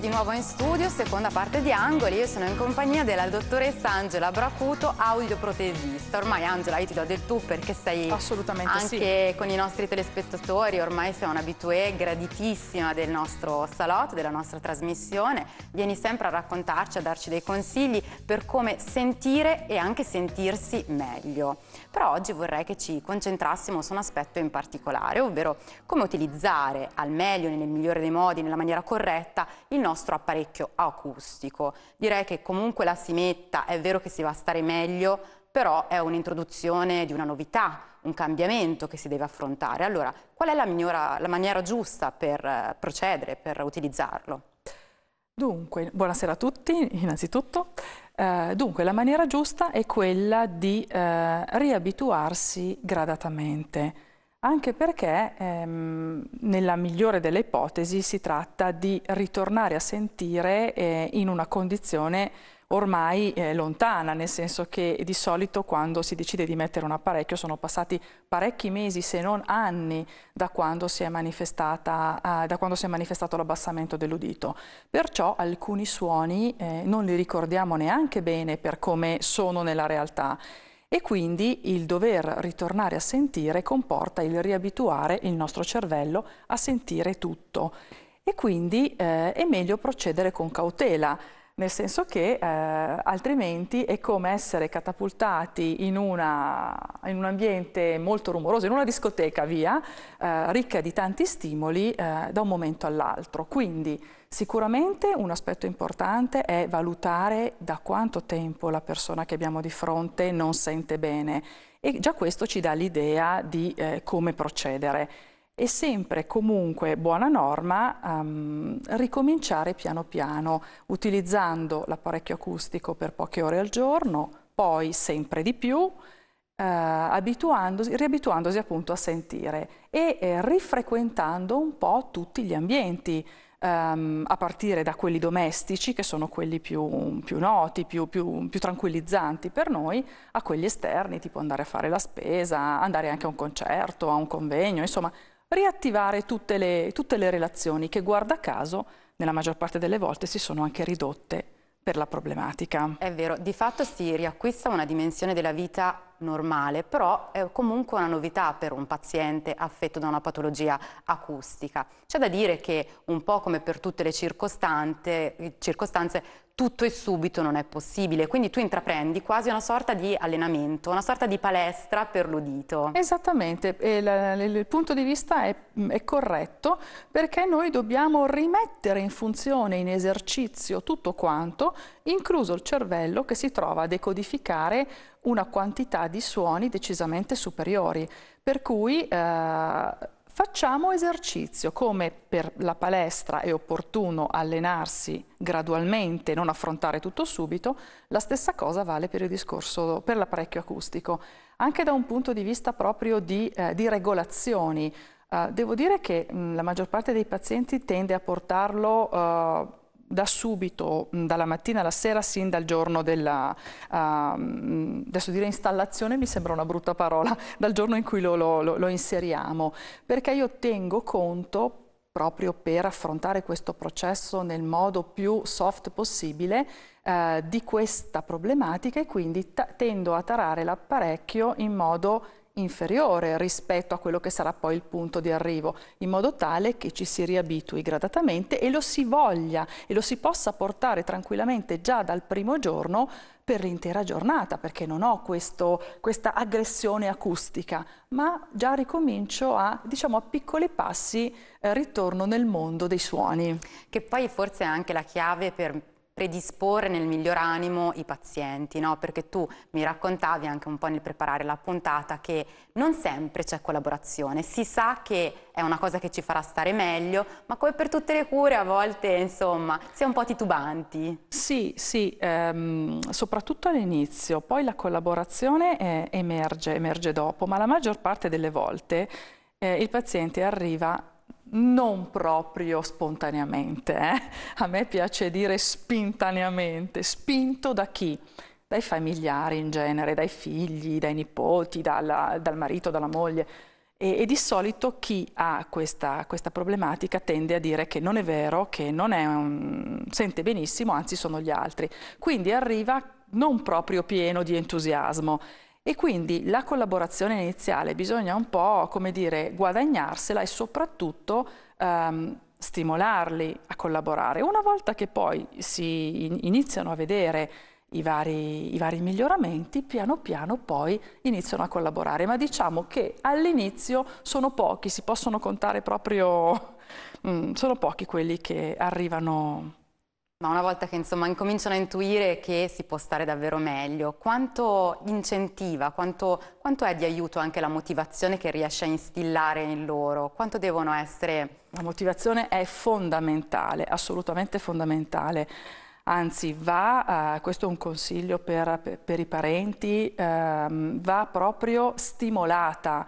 di nuovo in studio, seconda parte di Angoli. Io sono in compagnia della dottoressa Angela Bracuto, audioprotesista. Ormai Angela, io ti do del tu perché sei Assolutamente anche sì. con i nostri telespettatori, ormai sei una abituée graditissima del nostro salotto, della nostra trasmissione. Vieni sempre a raccontarci, a darci dei consigli per come sentire e anche sentirsi meglio. Però oggi vorrei che ci concentrassimo su un aspetto in particolare, ovvero come utilizzare al meglio, nel migliore dei modi, nella maniera corretta, il nostro nostro apparecchio acustico. Direi che comunque la si simetta è vero che si va a stare meglio, però è un'introduzione di una novità, un cambiamento che si deve affrontare. Allora, qual è la, migliora, la maniera giusta per eh, procedere, per utilizzarlo? Dunque, buonasera a tutti innanzitutto. Eh, dunque, la maniera giusta è quella di eh, riabituarsi gradatamente anche perché ehm, nella migliore delle ipotesi si tratta di ritornare a sentire eh, in una condizione ormai eh, lontana, nel senso che di solito quando si decide di mettere un apparecchio sono passati parecchi mesi, se non anni, da quando si è, manifestata, eh, da quando si è manifestato l'abbassamento dell'udito. Perciò alcuni suoni eh, non li ricordiamo neanche bene per come sono nella realtà e quindi il dover ritornare a sentire comporta il riabituare il nostro cervello a sentire tutto e quindi eh, è meglio procedere con cautela nel senso che eh, altrimenti è come essere catapultati in, una, in, un ambiente molto rumoroso, in una discoteca via, eh, ricca di tanti stimoli eh, da un momento all'altro. Quindi Sicuramente un aspetto importante è valutare da quanto tempo la persona che abbiamo di fronte non sente bene e già questo ci dà l'idea di eh, come procedere. È sempre comunque buona norma um, ricominciare piano piano utilizzando l'apparecchio acustico per poche ore al giorno, poi sempre di più, eh, abituandosi, riabituandosi appunto a sentire e eh, rifrequentando un po' tutti gli ambienti ehm, a partire da quelli domestici, che sono quelli più, più noti, più, più, più, tranquillizzanti per noi, a quelli esterni, tipo andare a fare la spesa, andare anche a un concerto, a un convegno, insomma, riattivare tutte le, tutte le relazioni che, guarda caso, nella maggior parte delle volte si sono anche ridotte per la problematica. È vero, di fatto si riacquista una dimensione della vita normale, però è comunque una novità per un paziente affetto da una patologia acustica. C'è da dire che un po' come per tutte le circostanze, tutto e subito non è possibile, quindi tu intraprendi quasi una sorta di allenamento, una sorta di palestra per l'udito. Esattamente, il, il, punto di vista è, è corretto perché noi dobbiamo rimettere in funzione, in esercizio tutto quanto, incluso il cervello che si trova a decodificare una quantità di suoni decisamente superiori, per cui eh, facciamo esercizio, come per la palestra è opportuno allenarsi gradualmente, non affrontare tutto subito, la stessa cosa vale per il discorso, per l'apparecchio acustico, anche da un punto di vista proprio di, eh, di regolazioni. Eh, devo dire che mh, mm, la maggior parte dei pazienti tende a portarlo eh, da subito, dalla mattina alla sera, sin dal giorno della, uh, adesso dire installazione mi sembra una brutta parola, dal giorno in cui lo, lo, lo inseriamo, perché io tengo conto proprio per affrontare questo processo nel modo più soft possibile eh, di questa problematica e quindi tendo a tarare l'apparecchio in modo inferiore rispetto a quello che sarà poi il punto di arrivo, in modo tale che ci si riabitui gradatamente e lo si voglia e lo si possa portare tranquillamente già dal primo giorno per l'intera giornata, perché non ho questo, questa aggressione acustica, ma già ricomincio a, diciamo, a piccoli passi, eh, ritorno nel mondo dei suoni. Che poi forse è anche la chiave per predisporre nel miglior animo i pazienti, no? perché tu mi raccontavi anche un po' nel preparare la puntata che non sempre c'è collaborazione, si sa che è una cosa che ci farà stare meglio, ma come per tutte le cure a volte insomma si è un po' titubanti. Sì, sì, ehm, soprattutto all'inizio, poi la collaborazione eh, emerge, emerge dopo, ma la maggior parte delle volte eh, il paziente arriva non proprio spontaneamente, eh? a me piace dire spintaneamente, spinto da chi? Dai familiari in genere, dai figli, dai nipoti, dalla, dal marito, dalla moglie. E, e di solito chi ha questa, questa, problematica tende a dire che non è vero, che non è un... sente benissimo, anzi sono gli altri. Quindi arriva non proprio pieno di entusiasmo e quindi la collaborazione iniziale bisogna un po', come dire, guadagnarsela e soprattutto ehm, stimolarli a collaborare. Una volta che poi si iniziano a vedere i vari, i vari, miglioramenti, piano piano poi iniziano a collaborare. Ma diciamo che all'inizio sono pochi, si possono contare proprio, mm, sono pochi quelli che arrivano ma una volta che insomma incominciano a intuire che si può stare davvero meglio, quanto incentiva, quanto, quanto è di aiuto anche la motivazione che riesce a instillare in loro? Quanto devono essere... La motivazione è fondamentale, assolutamente fondamentale. Anzi, va, eh, questo è un consiglio per, per, per i parenti, eh, va proprio stimolata,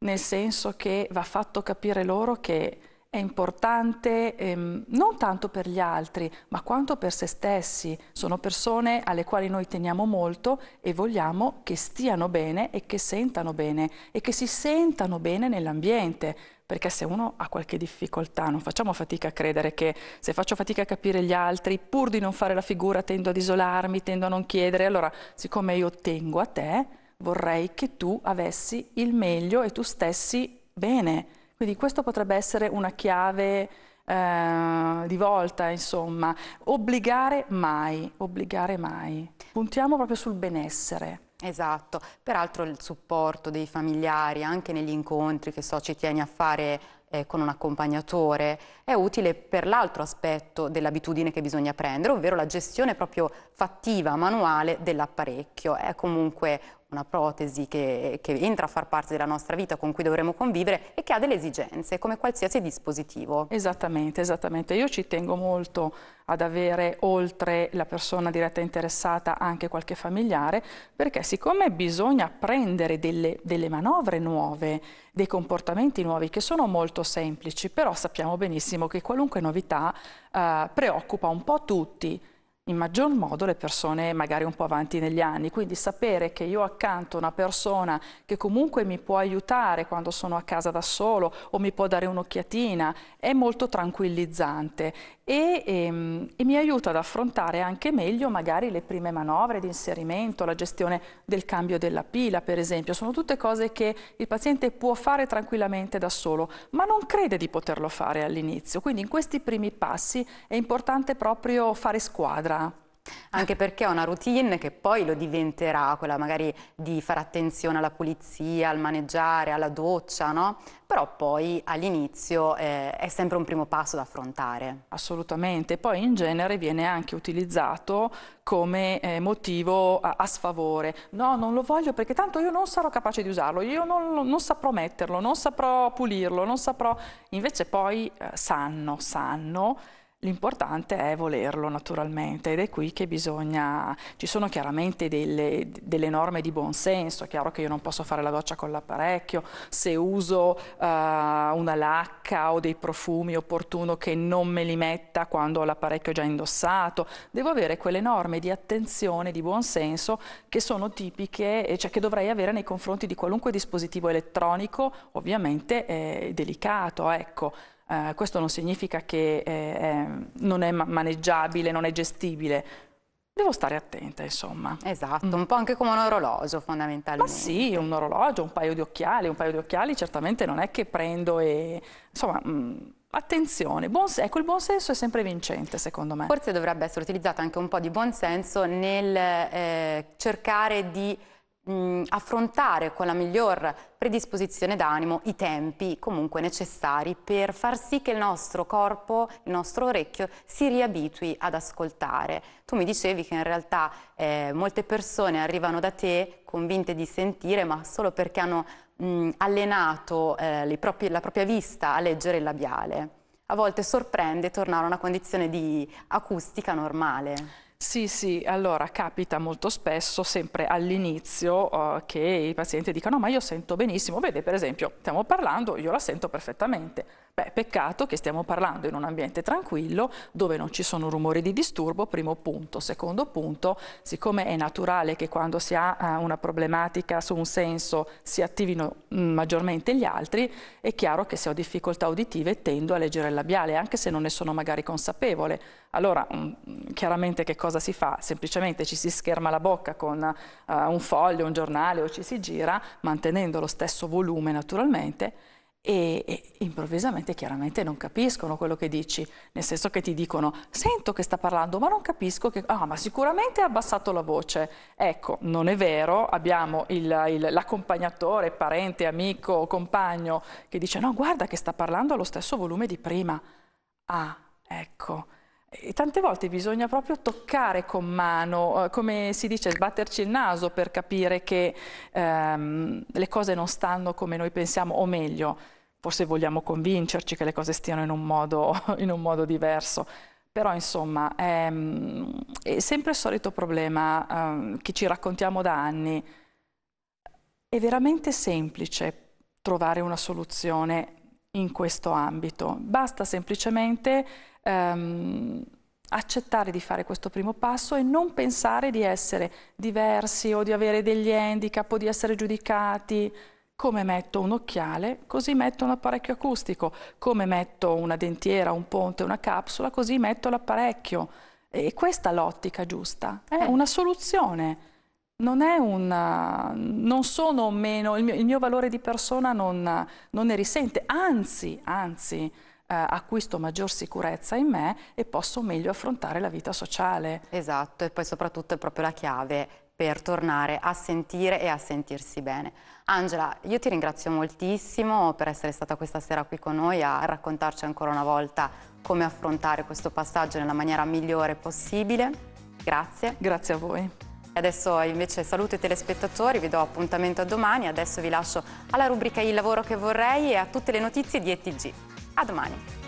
nel senso che va fatto capire loro che è importante ehm, non tanto per gli altri, ma quanto per se stessi. Sono persone alle quali noi teniamo molto e vogliamo che stiano bene e che sentano bene e che si sentano bene nell'ambiente. Perché se uno ha qualche difficoltà, non facciamo fatica a credere che se faccio fatica a capire gli altri, pur di non fare la figura, tendo ad isolarmi, tendo a non chiedere, allora siccome io tengo a te, vorrei che tu avessi il meglio e tu stessi bene quindi questo potrebbe essere una chiave eh, di volta, insomma. Obbligare mai, obbligare mai. Puntiamo proprio sul benessere. Esatto, peraltro il supporto dei familiari anche negli incontri che so ci tieni a fare eh, con un accompagnatore è utile per l'altro aspetto dell'abitudine che bisogna prendere, ovvero la gestione proprio fattiva, manuale dell'apparecchio. È comunque una protesi che, che, entra a far parte della nostra vita, con cui dovremo convivere e che ha delle esigenze, come qualsiasi dispositivo. Esattamente, esattamente. Io ci tengo molto ad avere oltre la persona diretta interessata anche qualche familiare, perché siccome bisogna prendere delle, delle manovre nuove, dei comportamenti nuovi che sono molto semplici, però sappiamo benissimo che qualunque novità eh, preoccupa un po' tutti, in maggior modo le persone magari un po' avanti negli anni, quindi sapere che io accanto una persona che comunque mi può aiutare quando sono a casa da solo o mi può dare un'occhiatina è molto tranquillizzante e, e, ehm, e, mi aiuta ad affrontare anche meglio magari le prime manovre di inserimento, la gestione del cambio della pila per esempio, sono tutte cose che il paziente può fare tranquillamente da solo, ma non crede di poterlo fare all'inizio, quindi in questi primi passi è importante proprio fare squadra nostra, anche perché è una routine che poi lo diventerà, quella magari di fare attenzione alla pulizia, al maneggiare, alla doccia, no? Però poi all'inizio eh, è sempre un primo passo da affrontare. Assolutamente, poi in genere viene anche utilizzato come eh, motivo a, a, sfavore. No, non lo voglio perché tanto io non sarò capace di usarlo, io non, non saprò metterlo, non saprò pulirlo, non saprò... Invece poi eh, sanno, sanno L'importante è volerlo naturalmente ed è qui che bisogna, ci sono chiaramente delle, delle norme di buon senso, è chiaro che io non posso fare la doccia con l'apparecchio, se uso uh, una lacca o dei profumi è opportuno che non me li metta quando ho l'apparecchio già indossato, devo avere quelle norme di attenzione, di buon senso che sono tipiche, cioè che dovrei avere nei confronti di qualunque dispositivo elettronico, ovviamente eh, delicato, ecco. Eh, questo non significa che eh, non è maneggiabile, non è gestibile, devo stare attenta, insomma. Esatto, mm. un po' anche come un orologio fondamentalmente. Ma sì, un orologio, un paio di occhiali, un paio di occhiali certamente non è che prendo e... insomma... Mh, mm, attenzione, ecco il buon senso è sempre vincente secondo me. Forse dovrebbe essere utilizzato anche un po' di buon senso nel eh, cercare di mh, mm, affrontare con la miglior predisposizione d'animo i tempi comunque necessari per far sì che il nostro corpo, il nostro orecchio si riabitui ad ascoltare. Tu mi dicevi che in realtà eh, molte persone arrivano da te convinte di sentire ma solo perché hanno mh, mm, allenato eh, proprie, la propria vista a leggere il labiale. A volte sorprende tornare a una condizione di acustica normale. Sì, sì, allora capita molto spesso, sempre all'inizio, uh, che i pazienti dicano ma io sento benissimo, vede per esempio stiamo parlando, io la sento perfettamente, Beh, peccato che stiamo parlando in un ambiente tranquillo dove non ci sono rumori di disturbo, primo punto. Secondo punto, siccome è naturale che quando si ha eh, una problematica su un senso si attivino mm, maggiormente gli altri, è chiaro che se ho difficoltà uditive tendo a leggere il labiale, anche se non ne sono magari consapevole. Allora, mm, chiaramente che cosa si fa? Semplicemente ci si scherma la bocca con uh, un foglio, un giornale o ci si gira, mantenendo lo stesso volume naturalmente e, e, improvvisamente chiaramente non capiscono quello che dici, nel senso che ti dicono sento che sta parlando ma non capisco che, ah ma sicuramente ha abbassato la voce, ecco non è vero, abbiamo l'accompagnatore, parente, amico, compagno che dice no guarda che sta parlando allo stesso volume di prima, ah ecco. E tante volte bisogna proprio toccare con mano, eh, come si dice, sbatterci il naso per capire che ehm, le cose non stanno come noi pensiamo, o meglio, forse vogliamo convincerci che le cose stiano in un modo, in un modo diverso. Però insomma è, ehm, è, sempre il solito problema um, che ci raccontiamo da anni. È veramente semplice trovare una soluzione in questo ambito. Basta semplicemente um, accettare di fare questo primo passo e non pensare di essere diversi o di avere degli handicap o di essere giudicati come metto un occhiale, così metto un apparecchio acustico, come metto una dentiera, un ponte, una capsula, così metto l'apparecchio. E questa l'ottica giusta, è eh. una soluzione. Non, una, non sono meno, il mio, il mio, valore di persona non, non ne risente, anzi, anzi, eh, acquisto maggior sicurezza in me e posso meglio affrontare la vita sociale. Esatto, e poi soprattutto è proprio la chiave, per tornare a sentire e a sentirsi bene. Angela, io ti ringrazio moltissimo per essere stata questa sera qui con noi a raccontarci ancora una volta come affrontare questo passaggio nella maniera migliore possibile. Grazie. Grazie a voi. E adesso invece saluto i telespettatori, vi do appuntamento a domani, adesso vi lascio alla rubrica Il lavoro che vorrei e a tutte le notizie di ETG. A domani.